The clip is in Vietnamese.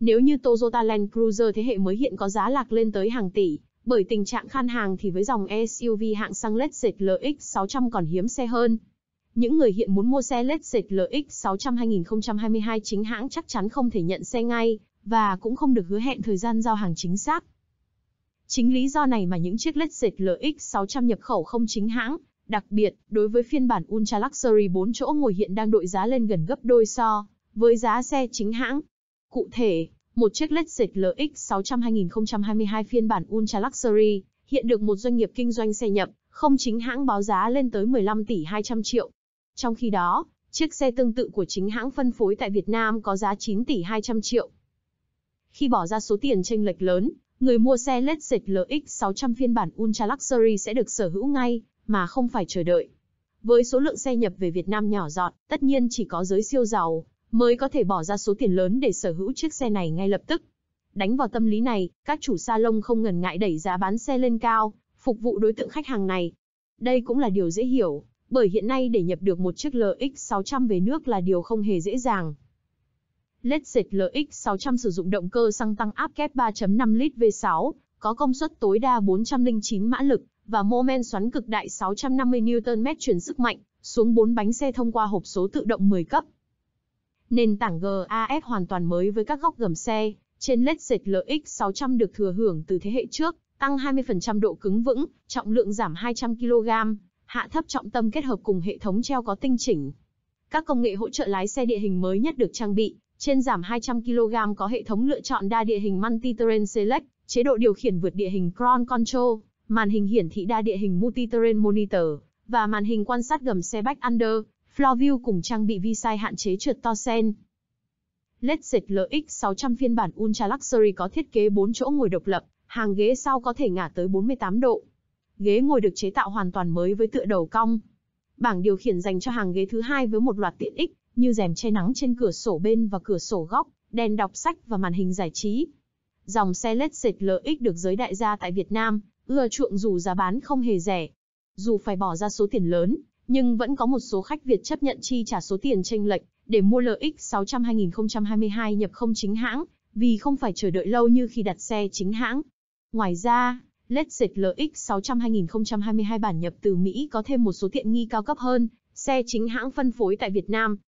Nếu như Toyota Land Cruiser thế hệ mới hiện có giá lạc lên tới hàng tỷ, bởi tình trạng khan hàng thì với dòng SUV hạng xăng Lexus LX600 còn hiếm xe hơn. Những người hiện muốn mua xe Lexus LX600 2022 chính hãng chắc chắn không thể nhận xe ngay, và cũng không được hứa hẹn thời gian giao hàng chính xác. Chính lý do này mà những chiếc Lexus LX600 nhập khẩu không chính hãng, đặc biệt đối với phiên bản Ultra Luxury 4 chỗ ngồi hiện đang đội giá lên gần gấp đôi so với giá xe chính hãng. Cụ thể, một chiếc Lexus LX 600 2022 phiên bản Ultra Luxury hiện được một doanh nghiệp kinh doanh xe nhập, không chính hãng báo giá lên tới 15 tỷ 200 triệu. Trong khi đó, chiếc xe tương tự của chính hãng phân phối tại Việt Nam có giá 9 tỷ 200 triệu. Khi bỏ ra số tiền chênh lệch lớn, người mua xe Lexus LX 600 phiên bản Ultra Luxury sẽ được sở hữu ngay, mà không phải chờ đợi. Với số lượng xe nhập về Việt Nam nhỏ giọt, tất nhiên chỉ có giới siêu giàu, mới có thể bỏ ra số tiền lớn để sở hữu chiếc xe này ngay lập tức. Đánh vào tâm lý này, các chủ salon không ngần ngại đẩy giá bán xe lên cao, phục vụ đối tượng khách hàng này. Đây cũng là điều dễ hiểu, bởi hiện nay để nhập được một chiếc LX600 về nước là điều không hề dễ dàng. Lexus LX600 sử dụng động cơ xăng tăng áp kép 3.5 lít V6, có công suất tối đa 409 mã lực và mô men xoắn cực đại 650 Nm chuyển sức mạnh xuống 4 bánh xe thông qua hộp số tự động 10 cấp. Nền tảng GAS hoàn toàn mới với các góc gầm xe, trên lết dệt LX600 được thừa hưởng từ thế hệ trước, tăng 20% độ cứng vững, trọng lượng giảm 200 kg, hạ thấp trọng tâm kết hợp cùng hệ thống treo có tinh chỉnh. Các công nghệ hỗ trợ lái xe địa hình mới nhất được trang bị, trên giảm 200 kg có hệ thống lựa chọn đa địa hình Multi-Terrain Select, chế độ điều khiển vượt địa hình Crown Control, màn hình hiển thị đa địa hình Multi-Terrain Monitor, và màn hình quan sát gầm xe Back Under, Florview cùng trang bị vi sai hạn chế trượt to sen. Lexus LX600 phiên bản Ultra Luxury có thiết kế 4 chỗ ngồi độc lập, hàng ghế sau có thể ngả tới 48 độ. Ghế ngồi được chế tạo hoàn toàn mới với tựa đầu cong. Bảng điều khiển dành cho hàng ghế thứ hai với một loạt tiện ích như rèm che nắng trên cửa sổ bên và cửa sổ góc, đèn đọc sách và màn hình giải trí. Dòng xe Lexus LX được giới đại gia tại Việt Nam, ưa chuộng dù giá bán không hề rẻ. Dù phải bỏ ra số tiền lớn, nhưng vẫn có một số khách Việt chấp nhận chi trả số tiền tranh lệch để mua LX600-2022 nhập không chính hãng, vì không phải chờ đợi lâu như khi đặt xe chính hãng. Ngoài ra, Lexus LX600-2022 bản nhập từ Mỹ có thêm một số tiện nghi cao cấp hơn, xe chính hãng phân phối tại Việt Nam.